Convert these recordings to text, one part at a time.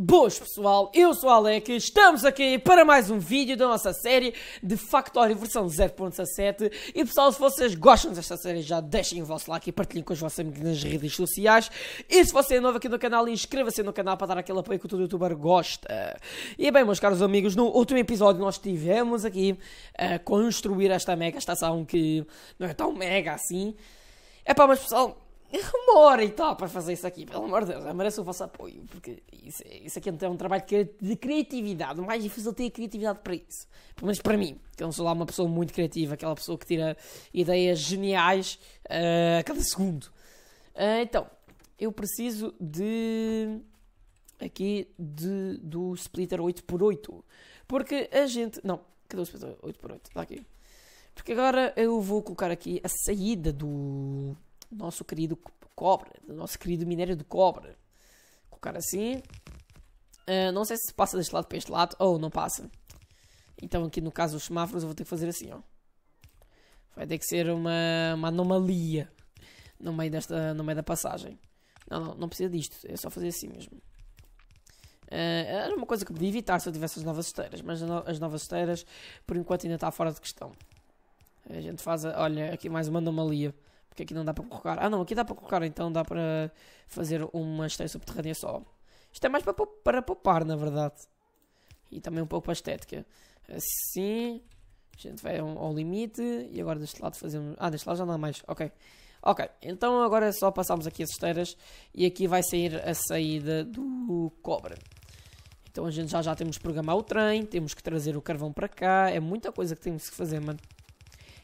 Boas pessoal, eu sou o Alec, estamos aqui para mais um vídeo da nossa série de Factory versão 0.17 E pessoal, se vocês gostam desta série já deixem o vosso like e partilhem com os vossos amigos nas redes sociais E se você é novo aqui no canal, inscreva-se no canal para dar aquele apoio que todo youtuber gosta E bem meus caros amigos, no último episódio nós estivemos aqui a construir esta mega estação que não é tão mega assim É pá, mas pessoal, uma hora e tal tá, para fazer isso aqui, pelo amor de Deus, eu mereço o vosso apoio, porque isso, é, isso aqui é um trabalho de criatividade, o mais difícil é ter criatividade para isso, pelo menos para mim, que eu não sou lá uma pessoa muito criativa, aquela pessoa que tira ideias geniais uh, a cada segundo. Uh, então, eu preciso de, aqui, de, do splitter 8x8, porque a gente, não, cadê o splitter 8x8? Está aqui. Porque agora eu vou colocar aqui a saída do nosso querido cobre, do nosso querido minério de cobre. colocar assim. Uh, não sei se passa deste lado para este lado ou oh, não passa. Então aqui no caso dos semáforos eu vou ter que fazer assim, ó. Vai ter que ser uma, uma anomalia no meio, desta, no meio da passagem. Não, não, não precisa disto, é só fazer assim mesmo. Uh, era uma coisa que podia evitar se eu tivesse as novas esteiras, mas as novas esteiras por enquanto ainda está fora de questão. A gente faz, olha, aqui mais uma anomalia que aqui não dá para colocar. Ah não, aqui dá para colocar, então dá para fazer uma esteira subterrânea só. Isto é mais para, para poupar, na verdade. E também um pouco para a estética. Assim, a gente vai ao limite. E agora deste lado fazemos... Ah, deste lado já não há mais, ok. Ok, então agora é só passarmos aqui as esteiras. E aqui vai sair a saída do cobre. Então a gente já já temos que programar o trem, temos que trazer o carvão para cá, é muita coisa que temos que fazer, mano.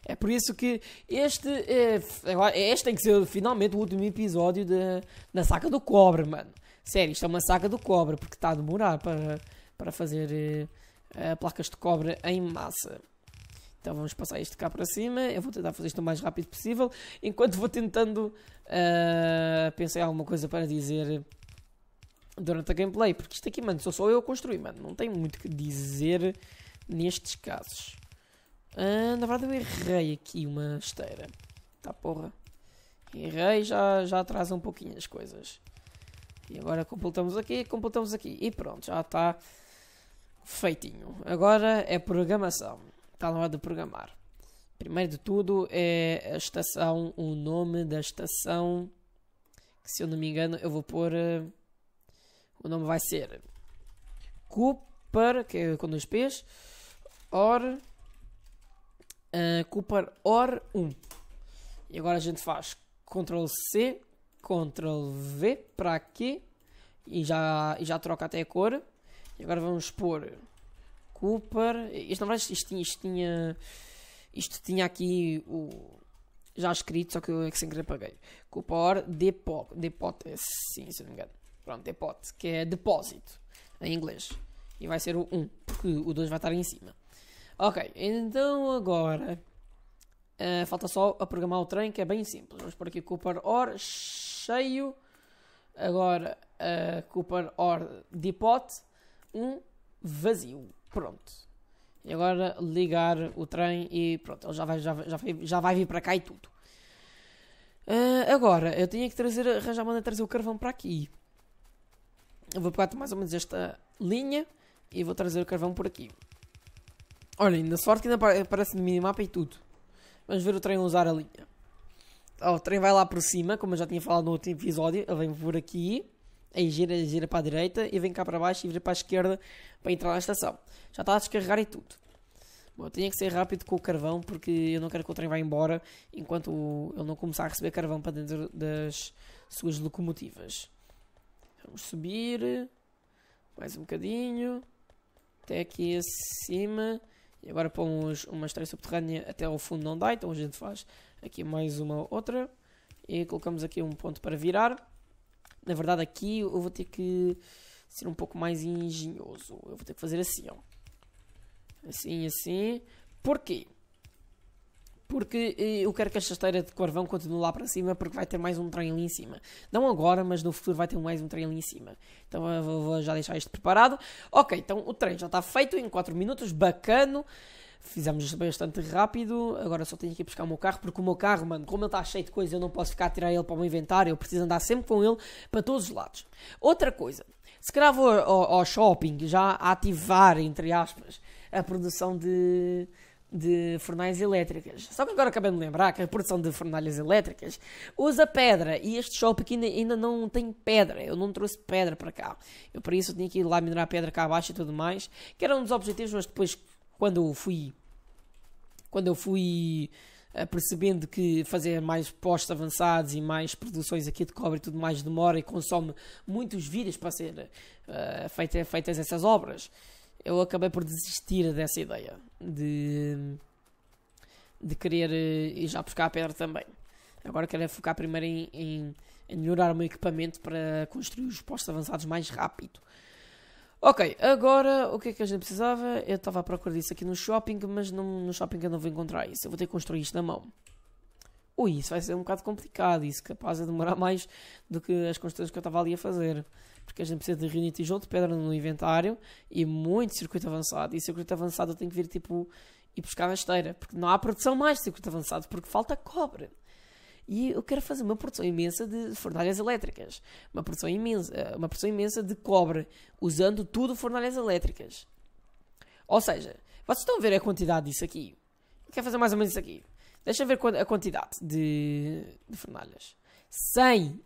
É por isso que este, é, é, este tem que ser finalmente o último episódio da, da saca do cobra, mano. Sério, isto é uma saca do cobra, porque está a demorar para, para fazer uh, placas de cobra em massa. Então vamos passar isto cá para cima. Eu vou tentar fazer isto o mais rápido possível. Enquanto vou tentando uh, pensar em alguma coisa para dizer durante a gameplay. Porque isto aqui, mano, sou só eu a construir, mano. Não tem muito que dizer nestes casos. Ah, na verdade eu errei aqui uma esteira. Tá porra. Errei, já, já atrasa um pouquinho as coisas. E agora completamos aqui, completamos aqui. E pronto, já está feitinho. Agora é programação. Está na hora de programar. Primeiro de tudo é a estação, o nome da estação. Que se eu não me engano eu vou pôr... Uh, o nome vai ser... Cooper, que é com dois P's. Or uh, Cooper OR 1. E agora a gente faz Ctrl C, Ctrl V para aqui e já, e já troca até a cor. E agora vamos pôr Cooper. Isto na verdade isto tinha, isto tinha, isto tinha aqui o já escrito, só que eu é que sem querer paguei. Cupor depo, depot, é sim, se não me engano. Pronto, depot, que é depósito em inglês. E vai ser o 1, porque o 2 vai estar em cima. Ok, então agora uh, falta só a programar o trem, que é bem simples. Vamos por aqui Cooper OR cheio. Agora uh, Cooper OR depot, um vazio. Pronto. E agora ligar o trem e pronto, ele já vai, já vai, já vai, já vai vir para cá e tudo. Uh, agora, eu tinha que trazer, arranjar maneira de trazer o carvão para aqui. Eu vou pegar mais ou menos esta linha e vou trazer o carvão por aqui. Olha, ainda sorte que ainda aparece no minimapa e tudo. Vamos ver o trem usar a linha. Oh, o trem vai lá por cima, como eu já tinha falado no outro episódio. Ele vem por aqui, aí gira, gira para a direita e vem cá para baixo e vira para a esquerda para entrar na estação. Já está a descarregar e tudo. Bom, eu tinha que ser rápido com o carvão porque eu não quero que o trem vá embora enquanto eu não começar a receber carvão para dentro das suas locomotivas. Vamos subir mais um bocadinho até aqui acima. E agora pomos uma estreia subterrânea até ao fundo não dá, então a gente faz aqui mais uma outra. E colocamos aqui um ponto para virar. Na verdade aqui eu vou ter que ser um pouco mais engenhoso. Eu vou ter que fazer assim, ó. Assim, assim. Porquê? porque eu eh, quero que a chasteira de Corvão continue lá para cima, porque vai ter mais um trem ali em cima. Não agora, mas no futuro vai ter mais um trem ali em cima. Então vou, vou já deixar isto preparado. Ok, então o trem já está feito em 4 minutos, bacano. Fizemos isto bastante rápido. Agora só tenho que ir buscar o meu carro, porque o meu carro, mano, como ele está cheio de coisa, eu não posso ficar a tirar ele para o meu inventário. Eu preciso andar sempre com ele para todos os lados. Outra coisa, se calhar vou ao, ao shopping já a ativar, entre aspas, a produção de de fornalhas elétricas. Só que agora acabei de lembrar que a produção de fornalhas elétricas usa pedra e este shop ainda, ainda não tem pedra. Eu não trouxe pedra para cá. Eu para isso tinha que ir lá minerar pedra cá abaixo e tudo mais, que era um dos objetivos, mas depois quando eu fui quando eu fui eh, percebendo que fazer mais postos avançados e mais produções aqui de cobre e tudo mais demora e consome muitos vídeos para ser uh, feita, feitas essas obras eu acabei por desistir dessa ideia de, de querer eh, ir já buscar a pedra também. Agora quero é focar primeiro em, em, em melhorar o meu equipamento para construir os postos avançados mais rápido. Ok, agora o que é que a gente precisava? Eu estava à procura disso aqui no shopping, mas no, no shopping eu não vou encontrar isso. Eu vou ter que construir isto na mão ui, isso vai ser um bocado complicado, isso capaz de demorar mais do que as construções que eu estava ali a fazer. Porque a gente precisa de reunir tijolo de pedra no inventário e muito circuito avançado. E circuito avançado eu tenho que vir tipo e buscar na esteira, porque não há produção mais de circuito avançado, porque falta cobre. E eu quero fazer uma produção imensa de fornalhas elétricas, uma produção imensa, eh, uma produção imensa de cobre, usando tudo fornalhas elétricas. Ou seja, vocês estão a ver a quantidade disso aqui. Eu quero fazer mais ou menos isso aqui. Deixa ver a quantidade de, de fornalhas. 100!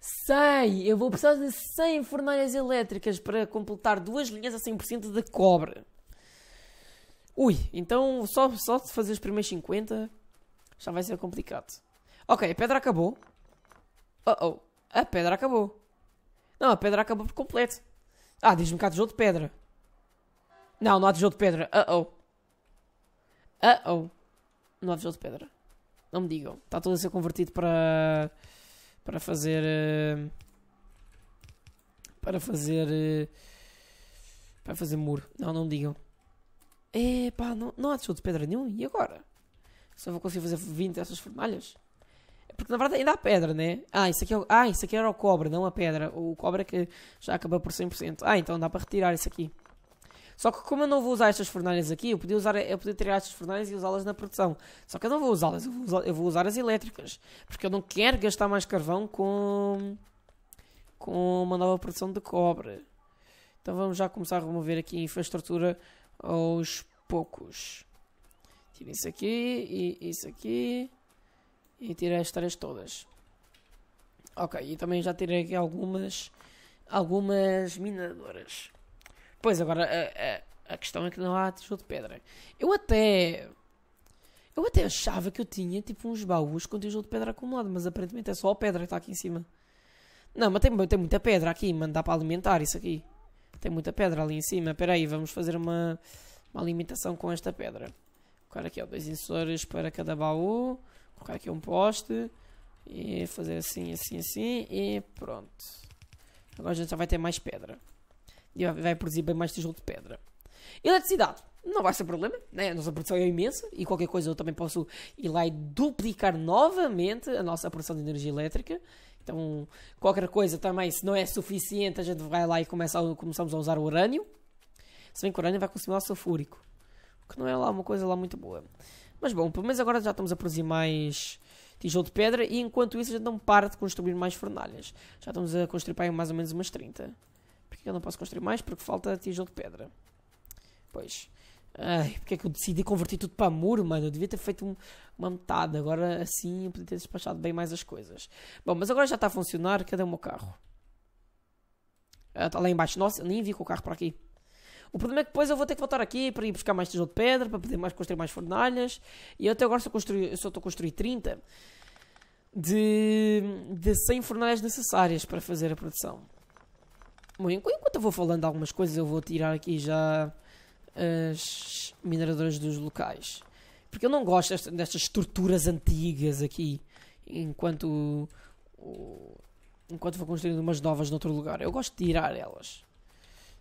100! Eu vou precisar de 100 fornalhas elétricas para completar duas linhas a 100% de cobre. Ui, então só, só de fazer os primeiros 50 já vai ser complicado. Ok, a pedra acabou. Oh oh, a pedra acabou. Não, a pedra acabou por completo. Ah, diz-me cá tijolo de pedra. Não, não há tijolo de pedra. Uh oh. Uh oh. Não há de pedra. Não me digam. Está tudo a ser convertido para. para fazer. Eh, para fazer. Eh, para fazer muro. Não, não me digam. É pá, não, não há tijolo de pedra nenhum. E agora? Só vou conseguir fazer 20 dessas formalhas? É porque na verdade ainda há pedra, né? Ah, isso aqui, é o... ah, isso aqui era o cobre, não a pedra. O cobre é que já acabou por 100%. Ah, então dá para retirar isso aqui. Só que como eu não vou usar estas fornalhas aqui, eu podia, usar, eu podia tirar estas fornalhas e usá-las na produção. Só que eu não vou usá-las, eu, vou usar, eu vou usar as elétricas. Porque eu não quero gastar mais carvão com, com uma nova produção de cobre. Então vamos já começar a remover aqui a infraestrutura aos poucos. Tira isso aqui e isso aqui. E tira as tarefas todas. Ok, e também já tirei aqui algumas, algumas minadoras. Pois agora a, a, a questão é que não há tijolo de pedra. Eu até. Eu até achava que eu tinha tipo uns baús com tijolo de pedra acumulado, mas aparentemente é só a pedra que está aqui em cima. Não, mas tem, tem muita pedra aqui, mano, dá para alimentar isso aqui. Tem muita pedra ali em cima. Espera aí, vamos fazer uma, uma alimentação com esta pedra. Colocar aqui ó, dois inserções para cada baú. Colocar aqui um poste. E fazer assim, assim, assim. E pronto. Agora a gente já vai ter mais pedra e vai produzir bem mais tijolo de pedra. Eletricidade não vai ser problema, né? a nossa produção é imensa e qualquer coisa eu também posso ir lá e duplicar novamente a nossa produção de energia elétrica. Então, qualquer coisa também, se não é suficiente, a gente vai lá e começa a, começamos a usar o urânio. Se bem que o urânio vai consumir o sulfúrico, o que não é lá uma coisa lá muito boa. Mas bom, pelo menos agora já estamos a produzir mais tijolo de pedra e enquanto isso a gente não para de construir mais fornalhas. Já estamos a construir para mais ou menos umas 30 eu não posso construir mais porque falta tijolo de pedra. Pois. Ai, porque é que eu decidi converter tudo para muro, mano? Eu devia ter feito um, uma metade. Agora assim eu podia ter despachado bem mais as coisas. Bom, mas agora já está a funcionar. Cadê o meu carro? Está ah, lá embaixo. Nossa, nem vi com o carro para aqui. O problema é que depois eu vou ter que voltar aqui para ir buscar mais tijolo de pedra, para poder mais construir mais fornalhas. E eu até agora só, só estou a construir 30 de, de 100 fornalhas necessárias para fazer a produção. Bom, enquanto eu vou falando de algumas coisas, eu vou tirar aqui já as mineradoras dos locais. Porque eu não gosto destas, estruturas antigas aqui, enquanto, enquanto vou construindo umas novas noutro lugar. Eu gosto de tirar elas.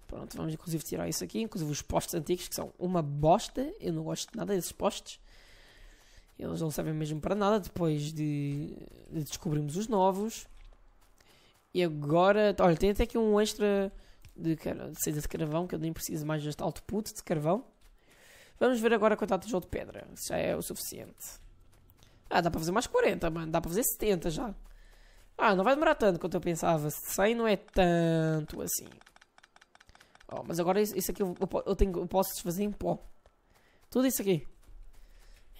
Pronto, vamos inclusive tirar isso aqui, inclusive os postes antigos, que são uma bosta. Eu não gosto de nada desses postes. Eles não servem mesmo para nada depois de, de descobrirmos os novos. E agora, olha, tem até aqui um extra de, de, de carvão, que eu nem preciso mais deste output de carvão. Vamos ver agora quanto há de tijolo de pedra. Se já é o suficiente. Ah, dá para fazer mais 40, mano. Dá para fazer 70 já. Ah, não vai demorar tanto quanto eu pensava. 100 não é tanto assim. Oh, mas agora isso, isso aqui eu, eu, tenho, eu posso desfazer em pó. Tudo isso aqui.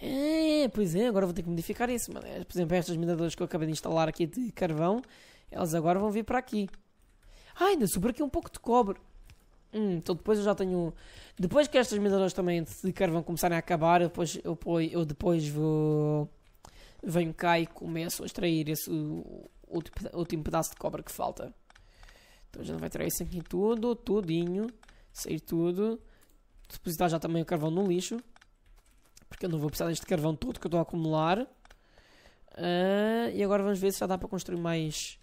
É, pois é, agora vou ter que modificar isso, mano. É, por exemplo, estas mineradoras que eu acabei de instalar aqui de carvão elas agora vão vir para aqui. Ah, ainda sobrou aqui um pouco de cobre. Hum, então depois eu já tenho. Depois que estas mineradoras também de carvão começarem a acabar, eu depois, eu, eu depois vou. Venho cá e começo a extrair esse último, último pedaço de cobre que falta. Então já vai tirar isso aqui tudo, tudinho. Sair tudo. Depositar já também o carvão no lixo. Porque eu não vou precisar deste carvão todo que eu estou a acumular. Uh, e agora vamos ver se já dá para construir mais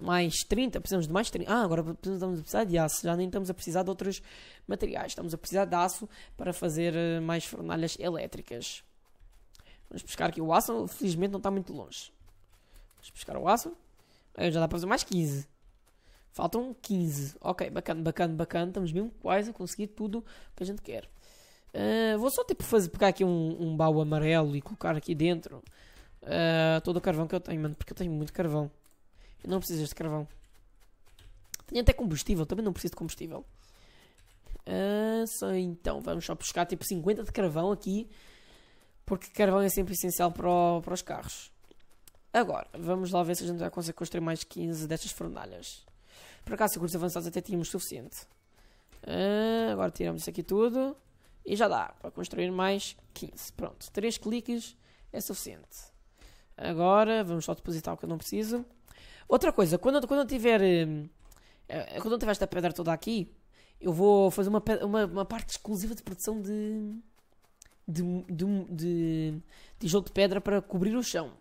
mais 30, precisamos de mais 30. Ah, agora precisamos precisar de aço, já nem estamos a precisar de outros materiais, estamos a precisar de aço para fazer eh, mais fornalhas elétricas. Vamos buscar aqui o aço, felizmente não está muito longe. Vamos buscar o aço. Aí já dá para fazer mais 15. Faltam 15. Ok, bacana, bacana, bacana. Estamos mesmo quase a conseguir tudo que a gente quer. Uh, vou só tipo fazer, pegar aqui um, um baú amarelo e colocar aqui dentro uh, todo o carvão que eu tenho, mano, porque eu tenho muito carvão não precisas de carvão. Tenho até combustível, também não preciso de combustível. Ah, só então, vamos só buscar tipo 50 de carvão aqui, porque carvão é sempre essencial para, o, para os carros. Agora, vamos lá ver se a gente já consegue construir mais 15 destas fornalhas. Por acaso, seguros avançados até tínhamos suficiente. Ah, agora tiramos isso aqui tudo. E já dá para construir mais 15. Pronto, 3 cliques é suficiente. Agora vamos só depositar o que eu não preciso. Outra coisa, quando, quando eu tiver. Hum, eh, quando eu tiver esta pedra toda aqui, eu vou fazer uma, uma, uma parte exclusiva de produção de. de. de, de tijolo de pedra para cobrir o chão.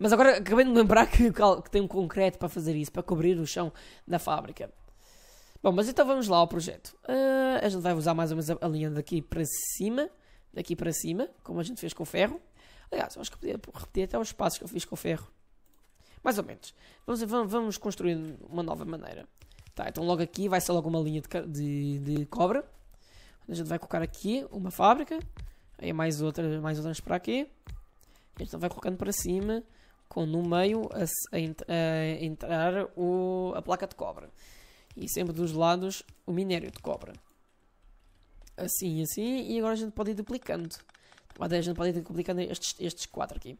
Mas agora acabei de me lembrar que, que tem um concreto para fazer isso, para cobrir o chão da fábrica. Bom, mas então vamos lá ao projeto. Uh, a gente vai usar mais ou menos a, linha daqui para cima, daqui para cima, como a gente fez com o ferro. Aliás, acho que podia repetir até os passos que eu fiz com o ferro. Mais ou menos. Vamos, vamos construir uma nova maneira. Tá, então logo aqui vai ser logo uma linha de, de, de cobra. A gente vai colocar aqui uma fábrica. Aí é mais outra mais outras para aqui. E gente vai colocando para cima, com no meio a, a, a entrar o, a placa de cobra. E sempre dos lados o minério de cobra. Assim, assim. E agora a gente pode ir duplicando. A gente pode ir duplicando estes, estes quatro aqui.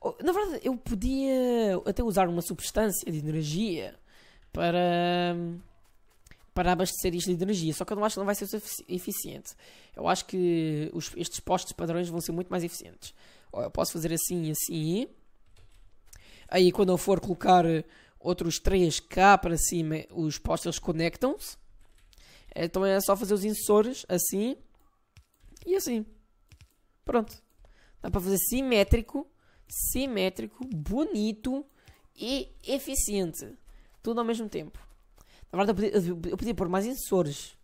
Oh, na verdade, eu podia até usar uma substância de energia para, para abastecer isto de energia, só que eu não acho que não vai ser eficiente. Eu acho que os, estes postos padrões vão ser muito mais eficientes. Ou eu posso fazer assim e assim. Aí, quando eu for colocar outros 3 cá para cima, os postos conectam-se. É, então é só fazer os insensores assim e assim. Pronto. Dá para fazer simétrico simétrico, bonito e eficiente. Tudo ao mesmo tempo. Na verdade, eu podia, eu podia pôr mais insores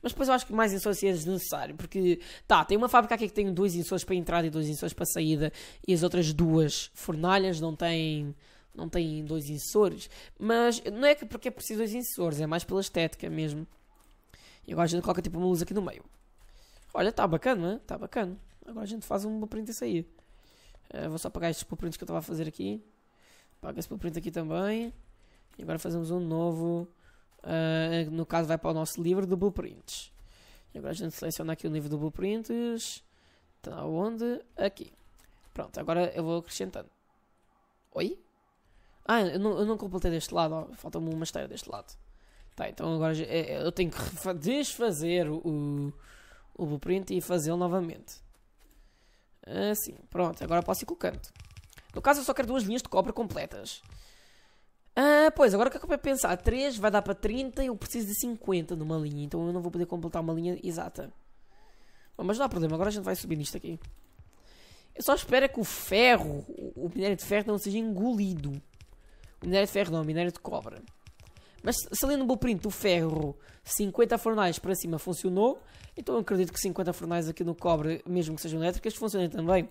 Mas depois eu acho que mais insores seria desnecessário. Porque, tá, tem uma fábrica aqui que tem dois incisores para entrada e dois incisores para saída. E as outras duas fornalhas não têm não têm dois incisores, mas não é porque é preciso dois incisores, é mais pela estética mesmo. E agora a gente coloca tipo uma luz aqui no meio. Olha, está bacana, é? tá bacana. Agora a gente faz uma print aí. Eh, vou só apagar estes blueprints que eu estava a fazer aqui. Apaga esse blueprint aqui também. E agora fazemos um novo. Uh, no caso, vai para o nosso livro de blueprints. E agora a gente seleciona aqui o livro de blueprints. Está onde? Aqui. Pronto, agora eu vou acrescentando. Oi? Ah, eu não, eu não completei deste lado. Falta-me uma esteira deste lado. Tá, então agora eu tenho que desfazer o, o blueprint e fazê-lo novamente. Assim, pronto, agora posso ir colocando. No caso, eu só quero duas linhas de cobre completas. Ah, pois, agora o que é que eu vou pensar? 3 vai dar para 30 eu preciso de 50 numa linha, então eu não vou poder completar uma linha exata. Bom, mas não há problema, agora a gente vai subir nisto aqui. Eu só espero é que o ferro, o minério de ferro, não seja engolido. O minério de ferro não, o minério de cobre. Mas se ali no blueprint o ferro 50 fornais para cima funcionou, então eu acredito que 50 fornais aqui no cobre, mesmo que sejam elétricas, funcionem também.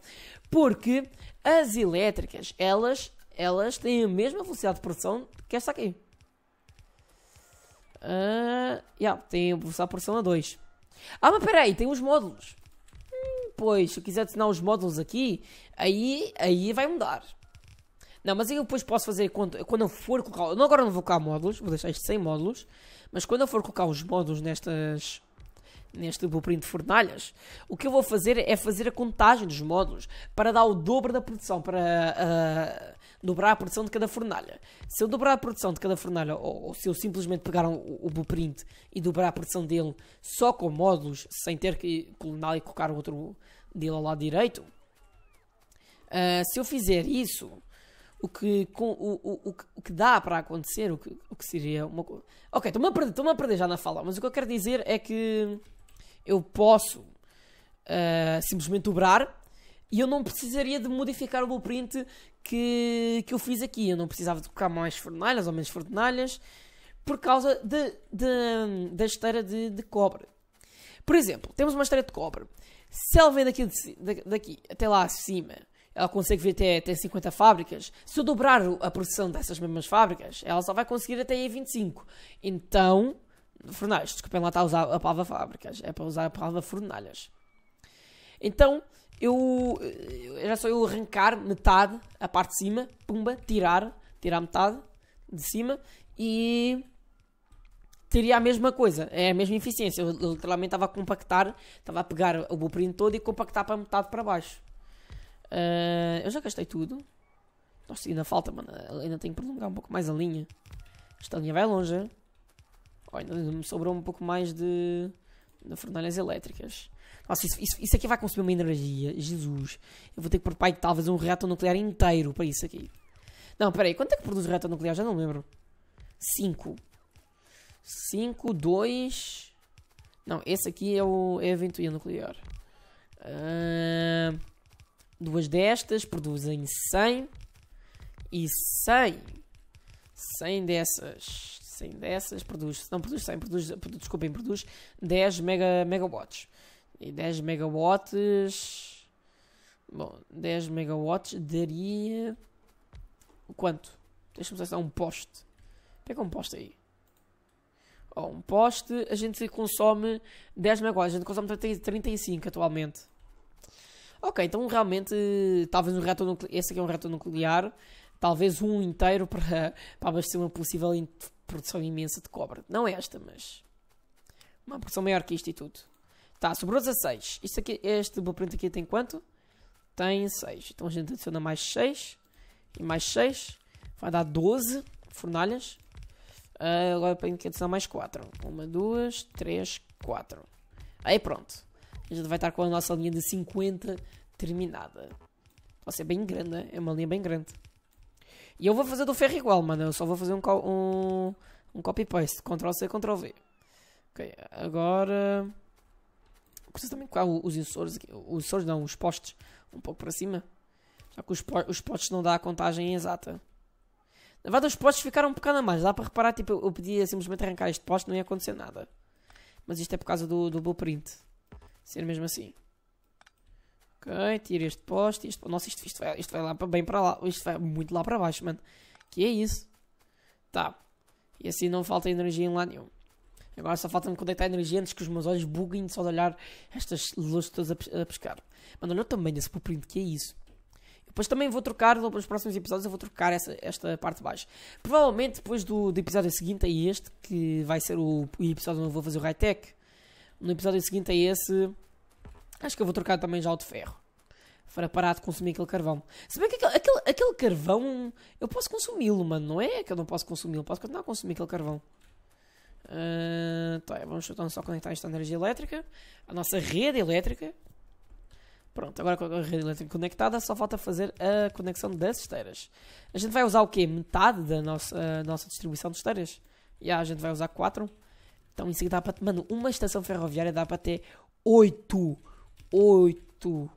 Porque as elétricas, elas, elas têm a mesma velocidade de produção que esta aqui. Uh, yeah, tem a velocidade de produção a 2. Ah, mas peraí, tem os módulos. Hum, pois, se eu quiser adicionar os módulos aqui, aí, aí vai mudar. Não, mas eu depois posso fazer quando, quando eu for colocar. Não, agora não vou colocar módulos, vou deixar isto sem módulos. Mas quando eu for colocar os módulos nestas. Neste blueprint de fornalhas, o que eu vou fazer é fazer a contagem dos módulos para dar o dobro da produção, para uh, dobrar a produção de cada fornalha. Se eu dobrar a produção de cada fornalha, ou, ou se eu simplesmente pegar um, o blueprint e dobrar a produção dele só com módulos, sem ter que colunar e colocar outro dele ao lado direito, uh, se eu fizer isso, o que, com, o, o, o, que dá para acontecer, o que, o que seria uma coisa. Ok, estou-me a, perder, a perder já na fala, mas o que eu quero dizer é que eu posso uh, simplesmente dobrar e eu não precisaria de modificar o blueprint que, que eu fiz aqui. Eu não precisava de colocar mais fornalhas ou menos fornalhas por causa de, de, da esteira de, de cobre. Por exemplo, temos uma esteira de cobre. Se ela vem daqui, de, daqui até lá acima ela consegue vir até, até 50 fábricas. Se eu dobrar a produção dessas mesmas fábricas, ela só vai conseguir até aí 25. Então, fornalhas, desculpem lá está a usar a palavra fábricas, é para usar a palavra fornalhas. Então, eu, era só eu arrancar metade, a parte de cima, pumba, tirar, tirar metade de cima e teria a mesma coisa, é a mesma eficiência. Eu, literalmente estava a compactar, estava a pegar o blueprint todo e compactar para metade para baixo. Uh, eu já gastei tudo. Nossa, ainda falta, mano. Ainda tenho que prolongar um pouco mais a linha. Esta linha vai longe. Oh, ainda me sobrou um pouco mais de, de fornalhas elétricas. Nossa, isso, isso, isso, aqui vai consumir uma energia. Jesus. Eu vou ter que pai talvez um reator nuclear inteiro para isso aqui. Não, peraí. Quanto é que produz o reator nuclear? Já não lembro. 5. 5, 2... Não, esse aqui é, o, é a ventoinha nuclear. Uh... Duas destas produzem 100 e 100. 100 dessas. 100 dessas produz. Não produz 100, produz, produz desculpem, produz 10 mega, megawatts. E 10 megawatts. Bom, 10 megawatts daria. Quanto? Deixa-me só um poste. Pega um poste aí. Oh, um poste, a gente consome 10 megawatts. A gente consome 35 atualmente ok, então realmente talvez um reator nuclear, esse aqui é um reator nuclear, talvez um inteiro para, para abastecer uma possível produção imensa de cobre. Não é esta, mas uma produção maior que isto e tudo. Tá, sobrou 16. Isto aqui, este blueprint aqui tem quanto? Tem 6. Então a gente adiciona mais 6 e mais 6. Vai dar 12 fornalhas. Uh, agora tenho que adicionar mais 4. 1, 2, 3, 4. Aí pronto. A gente vai estar com a nossa linha de 50 terminada. pode ser bem grande, né? É uma linha bem grande. E eu vou fazer do ferro igual, mano. Eu só vou fazer um, um, um copy-paste. Ctrl-C, Ctrl-V. Ok, agora... Preciso também colocar os insores aqui. Os insores não, os postes. Um pouco para cima. Já que os, os postes não dá a contagem exata. Na verdade, os postes ficaram um bocado a mais. Dá para reparar, tipo, eu podia simplesmente arrancar este poste não ia acontecer nada. Mas isto é por causa do, do blueprint. Ser mesmo assim. Ok, tira este poste. Este... Nossa, isto, isto, vai, isto vai lá bem para lá. Isto vai muito lá para baixo, mano. Que é isso? Tá. E assim não falta energia em lá nenhum. Agora só falta-me conectar energia antes que os meus olhos buguem só de olhar estas luzes todas a, pescar. Mano, olha também desse blueprint, que é isso? Depois também vou trocar, nos próximos episódios eu vou trocar essa, esta parte de baixo. Provavelmente depois do, do episódio seguinte a é este, que vai ser o, o episódio onde eu vou fazer o high-tech, no episódio seguinte a é esse, acho que eu vou trocar também já o de ferro. Para parar de consumir aquele carvão. Se bem que aquele, aquele, aquele carvão, eu posso consumi-lo, mano, não é que eu não posso consumi-lo, posso continuar a consumir aquele carvão. Uh, tá, vamos então só conectar esta energia elétrica à nossa rede elétrica. Pronto, agora com a rede elétrica conectada, só falta fazer a conexão das esteiras. A gente vai usar o quê? Metade da nossa, nossa distribuição de esteiras? E yeah, a gente vai usar 4. Então isso aqui dá para. Mano, uma estação ferroviária dá para ter 8. 8.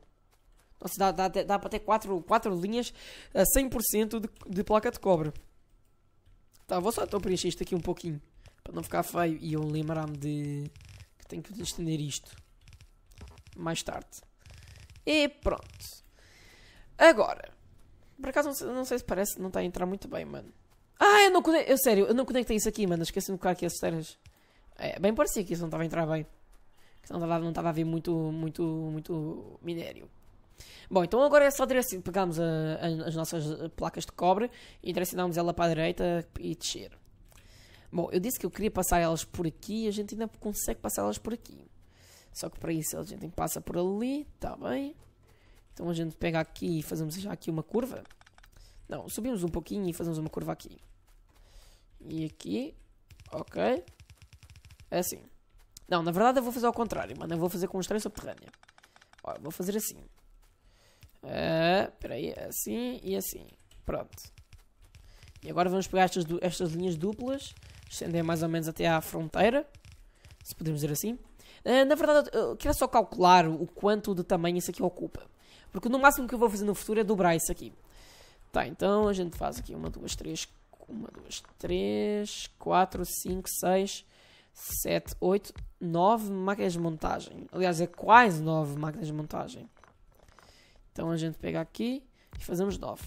Nossa, dá, dá, dá para ter 4, 4 linhas a 100% de, de placa de cobre. Tá, vou só então preencher isto aqui um pouquinho. Para não ficar feio e eu lembrar-me de. que tenho que estender isto. Mais tarde. E pronto. Agora. Por acaso não sei, não sei se parece, não está a entrar muito bem, mano. Ah, eu não conectei. Eu sério, eu não conectei isso aqui, mano. Esqueci de colocar aqui as esteiras. É, bem parecia que isso não estava a entrar bem. Que não estava, não estava a vir muito, muito, muito minério. Bom, então agora é só direcionar. Assim, Pegámos a, a, as nossas placas de cobre e direcionámos ela para a direita e descer. Bom, eu disse que eu queria passar elas por aqui e a gente ainda consegue passar elas por aqui. Só que para isso a gente passa por ali, está bem. Então a gente pega aqui e fazemos já aqui uma curva. Não, subimos um pouquinho e fazemos uma curva aqui. E aqui, ok. É assim. Não, na verdade eu vou fazer ao contrário, mano. Eu vou fazer com estreia subterrânea. Ó, vou fazer assim. Uh, peraí, é assim e assim. Pronto. E agora vamos pegar estas, estas linhas duplas, estender mais ou menos até à fronteira, se podemos dizer assim. Uh, na verdade, eu quero só calcular o quanto de tamanho isso aqui ocupa. Porque no máximo que eu vou fazer no futuro é dobrar isso aqui. Tá, então a gente faz aqui uma, duas, três, uma, duas, três, quatro, cinco, seis, 7, 8, 9 máquinas de montagem. Aliás, é quase 9 máquinas de montagem. Então a gente pega aqui e fazemos 9.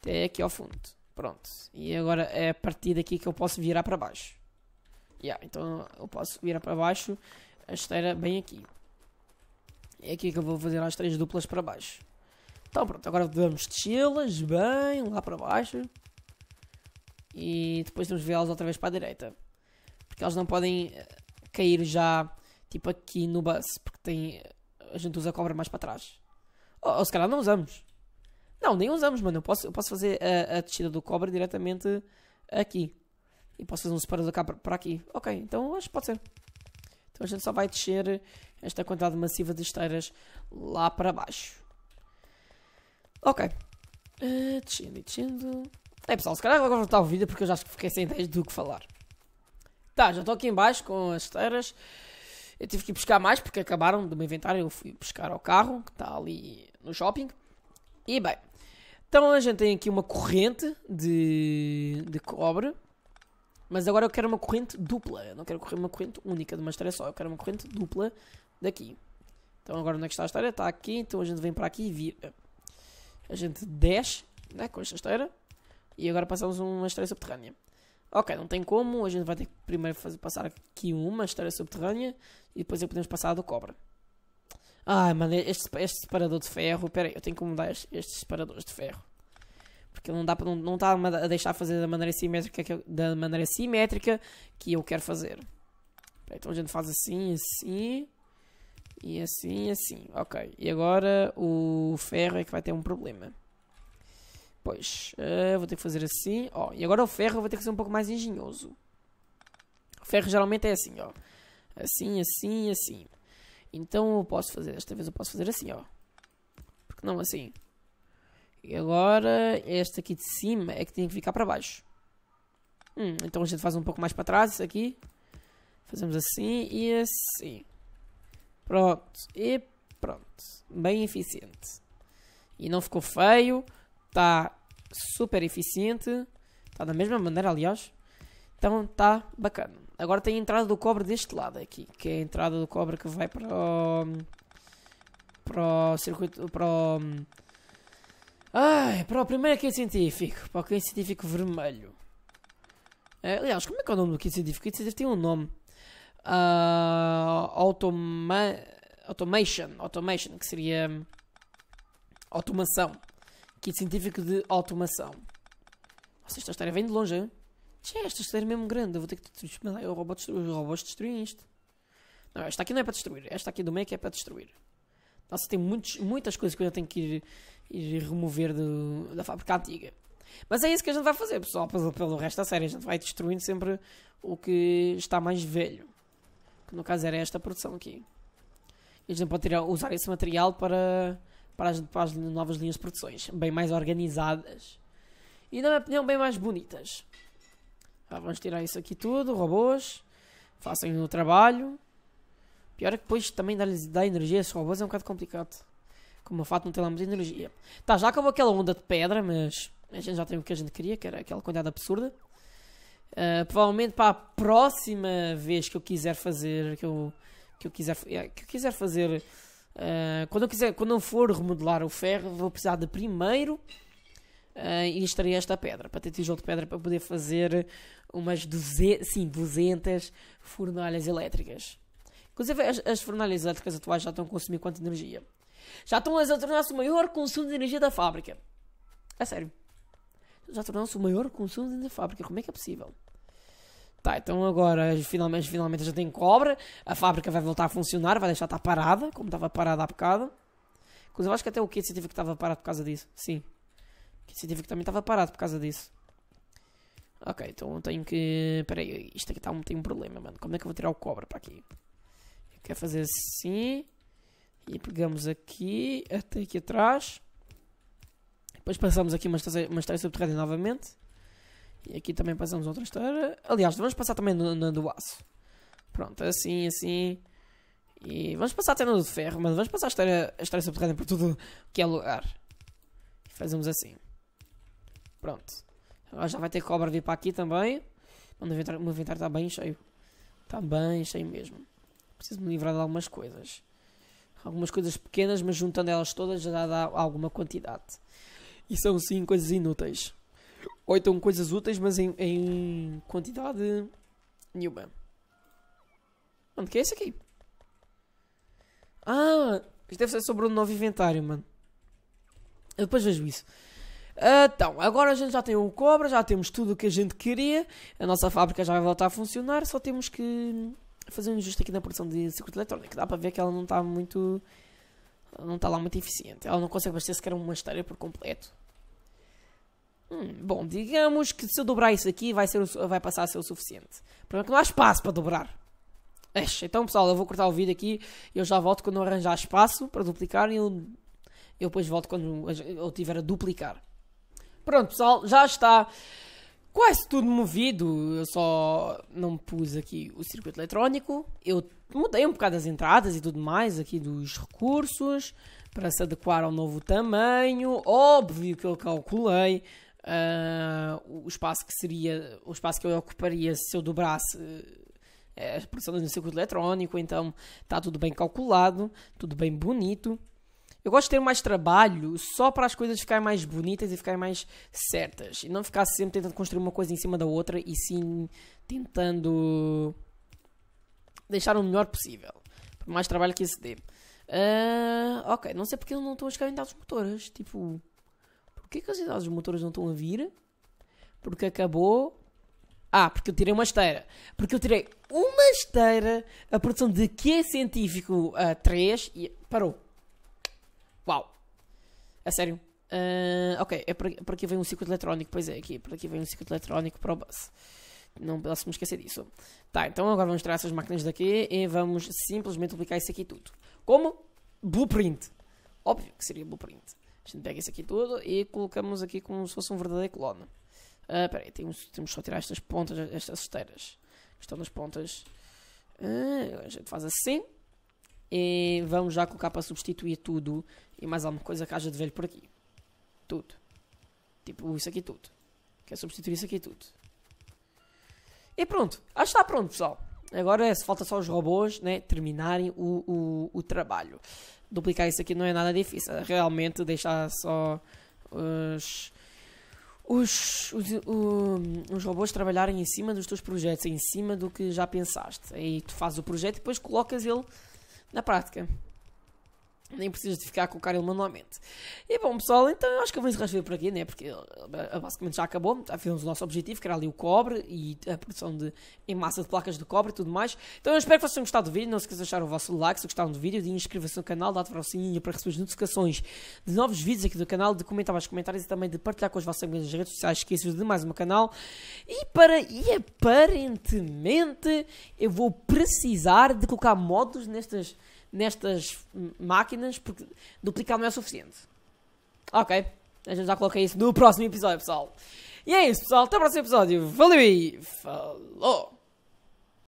Até aqui ao fundo. Pronto. E agora é a partir daqui que eu posso virar para baixo. Yeah, então eu posso virar para baixo a esteira é bem aqui. É aqui que eu vou fazer as três duplas para baixo. Então pronto, agora vamos tê las bem lá para baixo. E depois vamos de virá-las outra vez para a direita que eles não podem eh, cair já, tipo, aqui no bus, porque tem, a gente usa a cobra mais para trás. Ou, ou se calhar não usamos. Não, nem usamos, mano. Eu posso, eu posso fazer a, a descida do cobra diretamente aqui. E posso fazer um separador cá para aqui. Ok, então acho que pode ser. Então a gente só vai descer esta quantidade massiva de esteiras lá para baixo. Ok. Uh, descendo e descendo. É pessoal, se calhar vou cortar o vídeo porque eu já fiquei sem ideias do que falar. Tá, já estou aqui embaixo com as esteiras. Eu tive que ir buscar mais porque acabaram do meu inventário. Eu fui buscar ao carro que está ali no shopping. E bem, então a gente tem aqui uma corrente de, de cobre. Mas agora eu quero uma corrente dupla. Eu não quero correr uma corrente única de uma esteira só. Eu quero uma corrente dupla daqui. Então agora onde é que está a esteira? Está aqui. Então a gente vem para aqui e vira. Eh, a gente desce né, com esta esteira. E agora passamos uma esteira subterrânea. Ok, não tem como, a gente vai ter que primeiro fazer, passar aqui uma história subterrânea e depois é podemos passar a do cobra. Ai, mano, este, este separador de ferro. espera, aí, eu tenho que mudar estes, estes separadores de ferro. Porque não dá para não, não tá a deixar fazer da maneira simétrica que eu, da maneira simétrica que eu quero fazer. Peraí, então a gente faz assim, assim e assim, assim. OK. E agora o ferro é que vai ter um problema. Pois, uh, vou ter que fazer assim. Ó, oh, e agora o ferro eu vou ter que ser um pouco mais engenhoso. O ferro geralmente é assim, ó. Assim, assim, assim. Então eu posso fazer, desta vez eu posso fazer assim, ó. Porque não assim? E agora, este aqui de cima é que tem que ficar para baixo. Hum, então a gente faz um pouco mais para trás, isso aqui. Fazemos assim e assim. Pronto. E pronto. Bem eficiente. E não ficou feio. Está super eficiente. Está da mesma maneira, aliás. Então está bacana. Agora tem a entrada do cobre deste lado aqui, que é a entrada do cobre que vai para o, para o circuito, para o, ai, para o primeiro kit científico, para o kit científico vermelho. É, aliás, como é que é o nome do kit científico? O kit científico tem um nome. Uh, automa automation, automation, que seria automação. Kit é científico de automação. Nossa, esta história vem de longe, hein? esta história é mesmo grande. Eu vou ter que destruir. Os robôs, os robôs destruem isto. Não, esta aqui não é para destruir. Esta aqui do meio é para destruir. Nossa, tem muitos, muitas coisas que eu tenho que ir, ir remover do, da fábrica antiga. Mas é isso que a gente vai fazer, pessoal, pelo, pelo resto da série. A gente vai destruindo sempre o que está mais velho. Que no caso era esta produção aqui. E a gente pode tirar, usar esse material para para as, para as novas linhas de produções, bem mais organizadas e, na minha opinião, bem mais bonitas. Ah, vamos tirar isso aqui tudo, robôs, façam o trabalho. Pior é que depois também dar-lhes energia esses robôs é um bocado complicado. Como o fato não tem lá muita energia. Tá, já acabou aquela onda de pedra, mas a gente já tem o que a gente queria, que era aquela quantidade absurda. Uh, provavelmente para a próxima vez que eu quiser fazer, que eu, que eu, quiser, é, que eu quiser fazer ah, quando, eu quiser, quando eu for remodelar o ferro, vou precisar de primeiro uh, ah, instalar esta pedra, para ter tijolo de pedra para poder fazer umas 200, sim, 200 fornalhas elétricas. Inclusive, as, as fornalhas elétricas atuais já estão a consumir quanta energia? Já estão a tornar-se o maior consumo de energia da fábrica. É sério. Já tornou-se o maior consumo da fábrica. Como é que é possível? Tá, então agora finalmente, finalmente já tem cobra, a fábrica vai voltar a funcionar, vai deixar estar parada, como estava parada há bocado. Inclusive, eu acho que até o kit científico estava parado por causa disso. Sim. O kit científico também estava parado por causa disso. Ok, então eu tenho que. Espera aí, isto aqui tá um... tem um problema, mano. Como é que eu vou tirar o cobra para aqui? quer quero fazer assim. E pegamos aqui, até aqui atrás. Depois passamos aqui uma estação, uma estação subterrânea novamente. E aqui também passamos outra história. Aliás, vamos passar também na, do aço. Pronto, assim, assim. E vamos passar até na do ferro, mas vamos passar a história, a história subterrânea por tudo que é lugar. fazemos assim. Pronto. Agora já vai ter cobra vir para aqui também. o meu inventário está bem cheio. Está bem cheio mesmo. Preciso me livrar de algumas coisas. Algumas coisas pequenas, mas juntando elas todas já dá alguma quantidade. E são sim coisas inúteis. Ou então coisas úteis, mas em, em quantidade nenhuma. onde que é isso aqui? Ah, isto deve ser sobre um novo inventário, mano. Eu depois vejo isso. Ah, então, agora a gente já tem o cobra, já temos tudo o que a gente queria. A nossa fábrica já vai voltar a funcionar. Só temos que fazer um ajuste aqui na produção de circuito eletrónico. Dá para ver que ela não está muito. Não está lá muito eficiente. Ela não consegue abastecer sequer uma esteira por completo. Hum, bom, digamos que se eu dobrar isso aqui vai, ser, vai passar a ser o suficiente. Porque é não há espaço para dobrar. Eixe, então pessoal, eu vou cortar o vídeo aqui e eu já volto quando eu arranjar espaço para duplicar e eu, eu depois volto quando eu tiver a duplicar. Pronto pessoal, já está quase tudo movido, eu só não pus aqui o circuito eletrónico, eu mudei um bocado as entradas e tudo mais aqui dos recursos para se adequar ao novo tamanho, óbvio que eu calculei, uh, o espaço que seria, o espaço que eu ocuparia se eu dobrasse uh, as pressões no circuito eletrónico, então está tudo bem calculado, tudo bem bonito. Eu gosto de ter mais trabalho só para as coisas ficarem mais bonitas e ficarem mais certas. E não ficar sempre tentando construir uma coisa em cima da outra e sim tentando deixar o melhor possível. Por mais trabalho que isso dê. Uh, ok, não sei porque eu não estou a chegar em dados motores. Tipo, Porquê que as idades dos motores não estão a vir? Porque acabou. Ah, porque eu tirei uma esteira. Porque eu tirei uma esteira, a produção de que científico a uh, 3 e parou. Uau! A sério. Uh, ok, é por, por, aqui vem um circuito eletrónico. Pois é, aqui, por aqui vem um circuito eletrónico para o bus. Não posso me esquecer disso. Tá, então agora vamos tirar essas máquinas daqui e vamos simplesmente aplicar isso aqui tudo. Como? Blueprint. Óbvio que seria blueprint. A gente pega isso aqui tudo e colocamos aqui como se fosse um verdadeiro clone. Uh, peraí, temos, temos só tirar estas pontas, estas esteiras. Estão nas pontas. Uh, a gente faz assim. E vamos já colocar para substituir tudo e mais alguma coisa que haja de velho por aqui. Tudo. Tipo, isso aqui tudo. Quer substituir isso aqui tudo. E pronto. Acho que está pronto, pessoal. Agora é, falta só os robôs né, terminarem o, o, o trabalho duplicar isso aqui não é nada difícil. Realmente deixar só os, os, os, os, robôs trabalharem em cima dos teus projetos, em cima do que já pensaste. Aí tu fazes o projeto e depois colocas ele na prática. Nem precisas de ficar com o Karel manualmente. E bom, pessoal, então eu acho que eu vou encerrar por aqui, né? Porque eh, basicamente já acabou. Já fizemos o nosso objetivo, que era ali o cobre e a produção de, em massa de placas de cobre e tudo mais. Então eu espero que vocês tenham gostado do vídeo. Não se esqueçam de deixar o vosso like se gostaram do vídeo, de inscrever-se no canal, de ativar o sininho para receber as notificações de novos vídeos aqui do canal, de comentar mais comentários e também de partilhar com os vossos amigos nas redes sociais. Esqueçam de mais um canal. E, para, e aparentemente eu vou precisar de colocar modos nestas nestas máquinas, porque duplicar não é suficiente. Ok, gente já coloquei isso no próximo episódio, pessoal. E é isso, pessoal. Até o próximo episódio. Valeu e falou!